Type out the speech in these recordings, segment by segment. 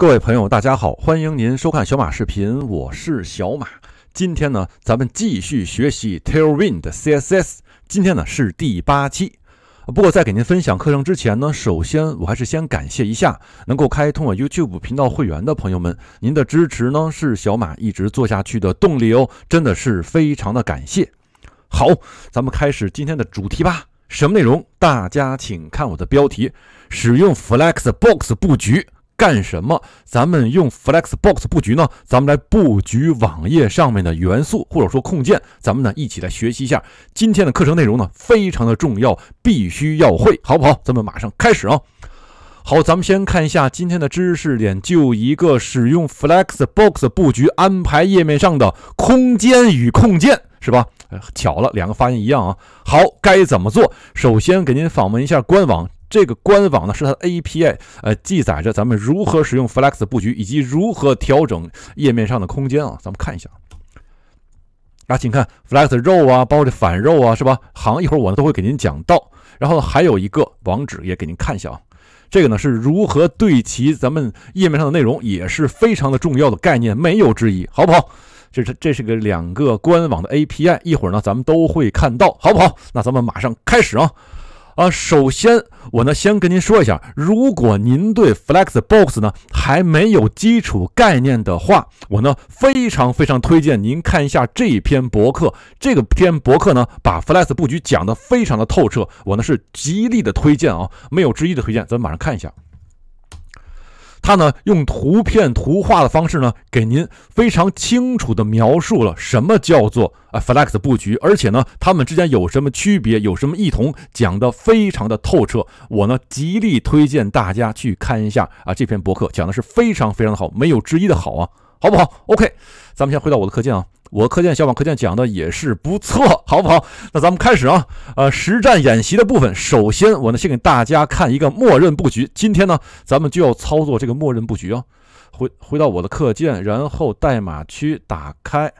各位朋友，大家好，欢迎您收看小马视频，我是小马。今天呢，咱们继续学习 Tailwind 的 CSS。今天呢是第八期。不过在给您分享课程之前呢，首先我还是先感谢一下能够开通我 YouTube 频道会员的朋友们，您的支持呢是小马一直做下去的动力哦，真的是非常的感谢。好，咱们开始今天的主题吧。什么内容？大家请看我的标题：使用 Flexbox 布局。干什么？咱们用 Flexbox 布局呢？咱们来布局网页上面的元素，或者说控件。咱们呢，一起来学习一下今天的课程内容呢，非常的重要，必须要会，好不好？咱们马上开始啊！好，咱们先看一下今天的知识点，就一个使用 Flexbox 布局安排页面上的空间与控件，是吧？巧了，两个发音一样啊！好，该怎么做？首先给您访问一下官网。这个官网呢是它的 API，呃，记载着咱们如何使用 Flex 布局，以及如何调整页面上的空间啊。咱们看一下，啊，请看 Flex Row 啊，包括这反 Row 啊，是吧？行，一会儿我呢都会给您讲到。然后还有一个网址也给您看一下啊。这个呢是如何对齐咱们页面上的内容，也是非常的重要的概念，没有之一，好不好？这是这是个两个官网的 API，一会儿呢咱们都会看到，好不好？那咱们马上开始啊。啊，首先我呢先跟您说一下，如果您对 Flexbox 呢还没有基础概念的话，我呢非常非常推荐您看一下这篇博客。这个篇博客呢把 Flex 布局讲得非常的透彻，我呢是极力的推荐啊，没有之一的推荐。咱们马上看一下。他呢用图片图画的方式呢，给您非常清楚的描述了什么叫做啊 flex 布局，而且呢，他们之间有什么区别，有什么异同，讲得非常的透彻。我呢极力推荐大家去看一下啊这篇博客，讲的是非常非常的好，没有之一的好啊。好不好？OK，咱们先回到我的课件啊。我课件、小王课件讲的也是不错，好不好？那咱们开始啊。呃，实战演习的部分，首先我呢先给大家看一个默认布局。今天呢，咱们就要操作这个默认布局啊。回回到我的课件，然后代码区打开，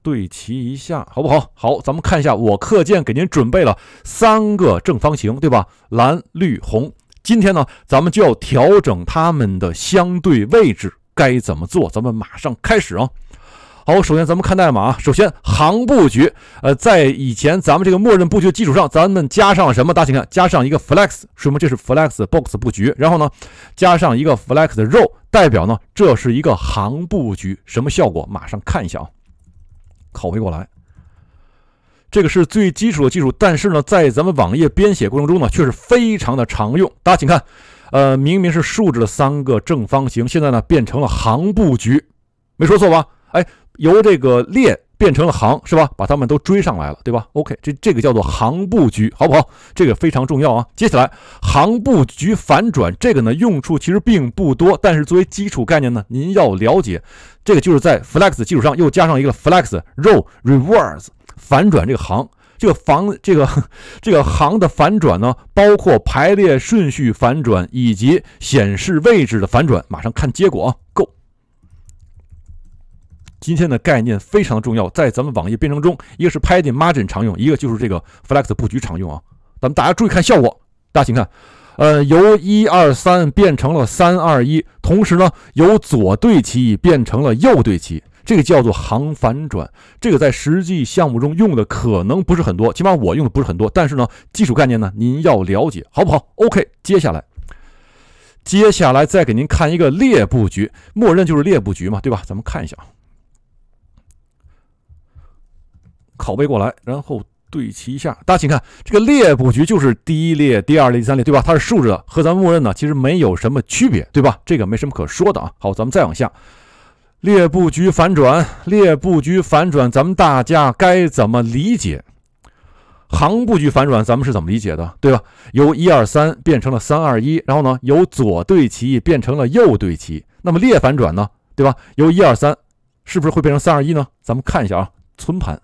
对齐一下，好不好？好，咱们看一下我课件给您准备了三个正方形，对吧？蓝、绿、红。今天呢，咱们就要调整它们的相对位置。该怎么做？咱们马上开始啊！好，首先咱们看代码啊。首先，行布局，呃，在以前咱们这个默认布局的基础上，咱们加上什么？大家请看，加上一个 flex，说明这是 flex box 布局。然后呢，加上一个 flex row，代表呢这是一个行布局。什么效果？马上看一下啊！拷贝过来，这个是最基础的技术，但是呢，在咱们网页编写过程中呢，却是非常的常用。大家请看。呃，明明是竖着的三个正方形，现在呢变成了行布局，没说错吧？哎，由这个列变成了行，是吧？把他们都追上来了，对吧？OK，这这个叫做行布局，好不好？这个非常重要啊。接下来，行布局反转，这个呢用处其实并不多，但是作为基础概念呢，您要了解。这个就是在 flex 基础上又加上一个 flex row reverse 反转这个行。这个房这个 这个行的反转呢，包括排列顺序反转以及显示位置的反转。马上看结果啊，Go！今天的概念非常重要，在咱们网页编程中，一个是 padding margin 常用，一个就是这个 flex 布局常用啊。咱们大家注意看效果，大家请看，呃，由一二三变成了三二一，同时呢由左对齐变成了右对齐。这个叫做行反转，这个在实际项目中用的可能不是很多，起码我用的不是很多。但是呢，基础概念呢，您要了解，好不好？OK，接下来，接下来再给您看一个列布局，默认就是列布局嘛，对吧？咱们看一下啊，拷贝过来，然后对齐一下。大家请看，这个列布局就是第一列、第二列、第三列，对吧？它是竖着的，和咱默认呢其实没有什么区别，对吧？这个没什么可说的啊。好，咱们再往下。列布局反转，列布局反转，咱们大家该怎么理解？行布局反转，咱们是怎么理解的，对吧？由一二三变成了三二一，然后呢，由左对齐变成了右对齐。那么列反转呢，对吧？由一二三是不是会变成三二一呢？咱们看一下啊，存盘。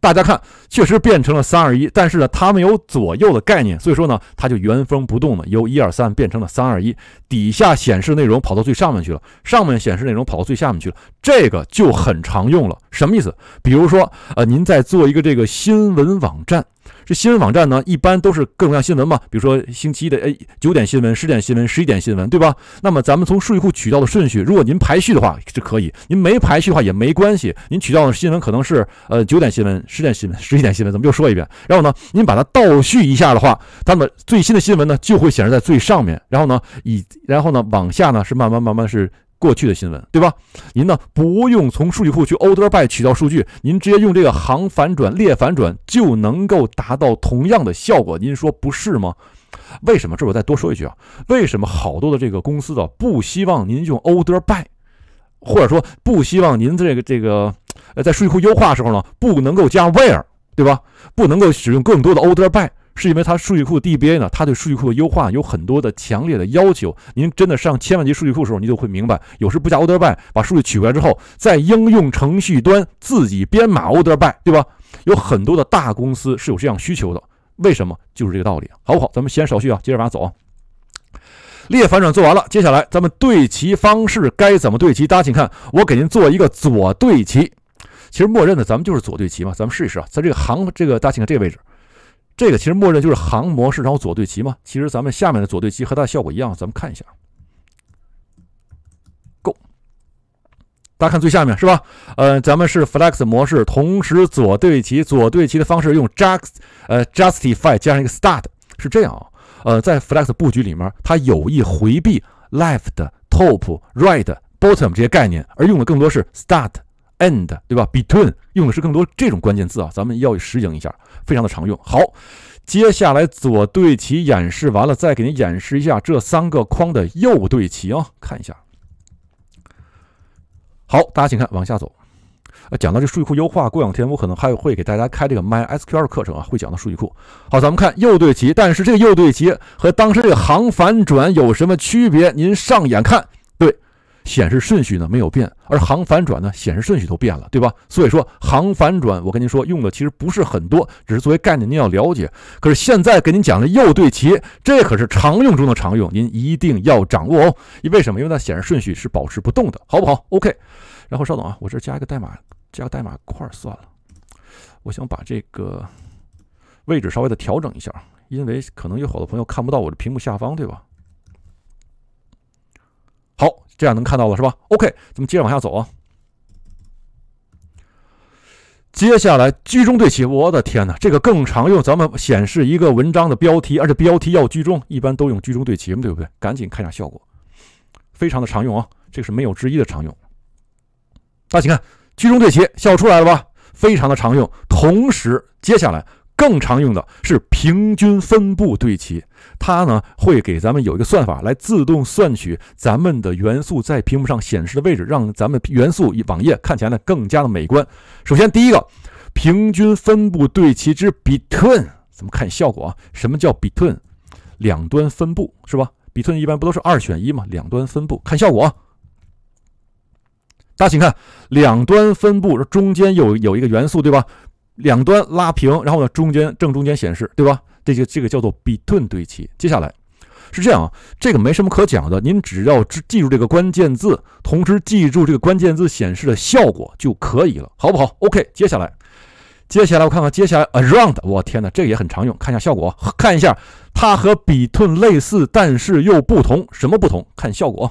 大家看，确实变成了三二一，但是呢，它没有左右的概念，所以说呢，它就原封不动的由一二三变成了三二一，底下显示内容跑到最上面去了，上面显示内容跑到最下面去了，这个就很常用了。什么意思？比如说，呃，您在做一个这个新闻网站。这新闻网站呢，一般都是各种各样新闻嘛，比如说星期一的诶九点新闻、十点新闻、十一点新闻，对吧？那么咱们从数据库取到的顺序，如果您排序的话是可以，您没排序的话也没关系，您取到的新闻可能是呃九点新闻、十点新闻、十一点新闻，咱们就说一遍。然后呢，您把它倒序一下的话，那么最新的新闻呢就会显示在最上面，然后呢以然后呢往下呢是慢慢慢慢是。过去的新闻，对吧？您呢，不用从数据库去 order by 取到数据，您直接用这个行反转、列反转就能够达到同样的效果，您说不是吗？为什么？这我再多说一句啊，为什么好多的这个公司啊，不希望您用 order by，或者说不希望您这个这个呃在数据库优化的时候呢不能够加 where，对吧？不能够使用更多的 order by。是因为它数据库 DBA 呢，它对数据库的优化有很多的强烈的要求。您真的上千万级数据库的时候，您就会明白，有时不加 Order By 把数据取过来之后，在应用程序端自己编码 Order By，对吧？有很多的大公司是有这样需求的。为什么？就是这个道理，好不好？咱们先手续啊，接着往下走啊。列反转做完了，接下来咱们对齐方式该怎么对齐？大家请看，我给您做一个左对齐。其实默认的咱们就是左对齐嘛，咱们试一试啊，在这个行，这个大家请看这个位置。这个其实默认就是行模式，然后左对齐嘛。其实咱们下面的左对齐和它的效果一样，咱们看一下。Go，大家看最下面是吧？嗯，咱们是 flex 模式，同时左对齐，左对齐的方式用 just 呃 justify 加上一个 start 是这样啊。呃，在 flex 布局里面，它有意回避 left、top、right、bottom 这些概念，而用的更多是 start。end 对吧？between 用的是更多这种关键字啊，咱们要实应一下，非常的常用。好，接下来左对齐演示完了，再给您演示一下这三个框的右对齐啊，看一下。好，大家请看，往下走。啊，讲到这数据库优化，过两天我可能还会给大家开这个 MySQL 课程啊，会讲到数据库。好，咱们看右对齐，但是这个右对齐和当时这个行反转有什么区别？您上眼看。显示顺序呢没有变，而行反转呢显示顺序都变了，对吧？所以说行反转，我跟您说用的其实不是很多，只是作为概念您要了解。可是现在给您讲的右对齐，这可是常用中的常用，您一定要掌握哦。为什么？因为它显示顺序是保持不动的，好不好？OK。然后稍等啊，我这加一个代码，加个代码块算了。我想把这个位置稍微的调整一下，因为可能有好多朋友看不到我的屏幕下方，对吧？这样能看到了是吧？OK，咱们接着往下走啊。接下来居中对齐，我的天哪，这个更常用。咱们显示一个文章的标题，而且标题要居中，一般都用居中对齐，对不对？赶紧看下效果，非常的常用啊，这是没有之一的常用。大家请看，居中对齐，效果出来了吧？非常的常用。同时，接下来。更常用的是平均分布对齐，它呢会给咱们有一个算法来自动算取咱们的元素在屏幕上显示的位置，让咱们元素网页看起来呢更加的美观。首先，第一个平均分布对齐之 between，咱们看效果啊？什么叫 between？两端分布是吧？between 一般不都是二选一嘛？两端分布，看效果。大家请看，两端分布中间有有一个元素，对吧？两端拉平，然后呢，中间正中间显示，对吧？这就这个叫做 between 对齐。接下来是这样啊，这个没什么可讲的，您只要记记住这个关键字，同时记住这个关键字显示的效果就可以了，好不好？OK，接下来，接下来我看看，接下来 around，我天哪，这个也很常用，看一下效果，看一下它和 between 类似，但是又不同，什么不同？看效果。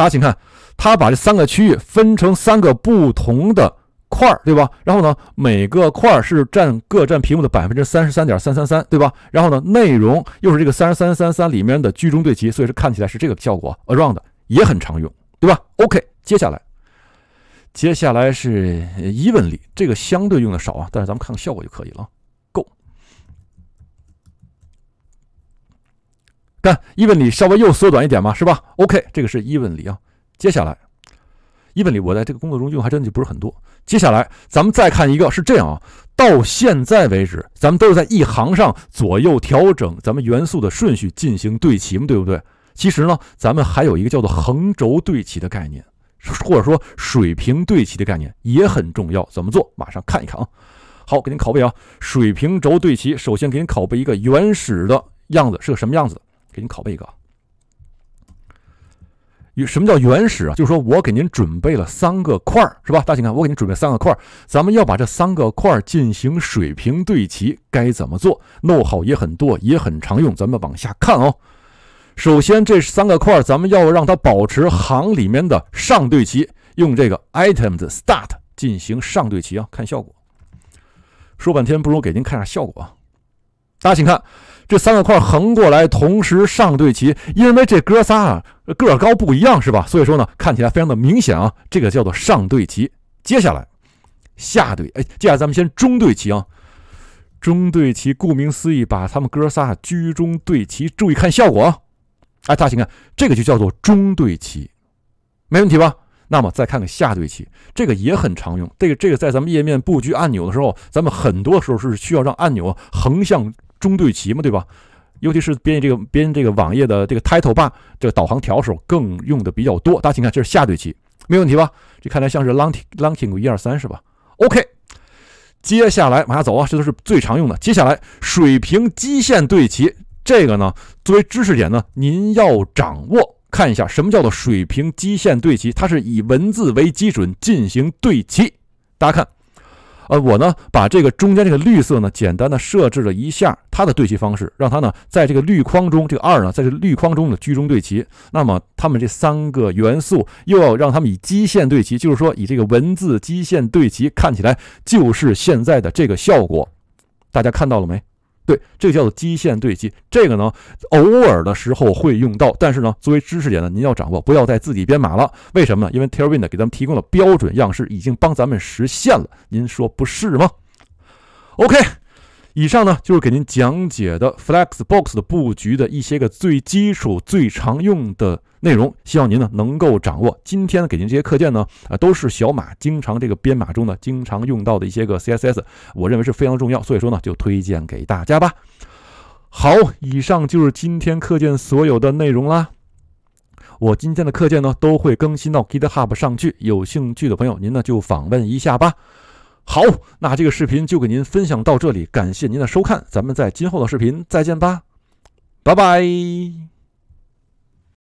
大家请看，它把这三个区域分成三个不同的块儿，对吧？然后呢，每个块儿是占各占屏幕的百分之三十三点三三三，对吧？然后呢，内容又是这个三十三三三里面的居中对齐，所以说看起来是这个效果。Around 也很常用，对吧？OK，接下来，接下来是 evenly，这个相对用的少啊，但是咱们看看效果就可以了啊。看 even 里稍微又缩短一点嘛，是吧？OK，这个是 even 里啊。接下来，even 里我在这个工作中用还真的就不是很多。接下来咱们再看一个，是这样啊。到现在为止，咱们都是在一行上左右调整咱们元素的顺序进行对齐嘛，对不对？其实呢，咱们还有一个叫做横轴对齐的概念，或者说水平对齐的概念也很重要。怎么做？马上看一看啊。好，给您拷贝啊。水平轴对齐，首先给您拷贝一个原始的样子是个什么样子的。给您拷贝一个，什么叫原始啊？就是说我给您准备了三个块儿，是吧？大家请看，我给您准备三个块儿，咱们要把这三个块儿进行水平对齐，该怎么做？no 也很多，也很常用，咱们往下看哦。首先，这三个块儿，咱们要让它保持行里面的上对齐，用这个 items start 进行上对齐啊。看效果，说半天不如给您看下效果。啊。大家请看。这三个块横过来，同时上对齐，因为这哥仨个高不一样，是吧？所以说呢，看起来非常的明显啊。这个叫做上对齐。接下来下对，哎，接下来咱们先中对齐啊。中对齐，顾名思义，把他们哥仨居中对齐。注意看效果，哎，大家请看，这个就叫做中对齐，没问题吧？那么再看看下对齐，这个也很常用。这个这个在咱们页面布局按钮的时候，咱们很多时候是需要让按钮横向。中对齐嘛，对吧？尤其是编这个编这个网页的这个 title bar 这个导航条时，更用的比较多。大家请看，这是下对齐，没问题吧？这看来像是 l u n c g launching 一二三是吧？OK，接下来往下走啊，这都是最常用的。接下来水平基线对齐，这个呢作为知识点呢，您要掌握。看一下什么叫做水平基线对齐，它是以文字为基准进行对齐。大家看。呃，我呢把这个中间这个绿色呢，简单的设置了一下它的对齐方式，让它呢在这个绿框中，这个二呢在这个绿框中的居中对齐。那么它们这三个元素又要让它们以基线对齐，就是说以这个文字基线对齐，看起来就是现在的这个效果。大家看到了没？对，这个叫做基线对齐，这个呢，偶尔的时候会用到，但是呢，作为知识点呢，您要掌握，不要再自己编码了。为什么呢？因为 Tailwind 给咱们提供了标准样式，已经帮咱们实现了，您说不是吗？OK。以上呢就是给您讲解的 Flexbox 的布局的一些个最基础、最常用的内容，希望您呢能够掌握。今天给您这些课件呢，啊，都是小马经常这个编码中呢经常用到的一些个 CSS，我认为是非常重要，所以说呢就推荐给大家吧。好，以上就是今天课件所有的内容啦。我今天的课件呢都会更新到 GitHub 上去，有兴趣的朋友您呢就访问一下吧。好，那这个视频就给您分享到这里，感谢您的收看，咱们在今后的视频再见吧，拜拜。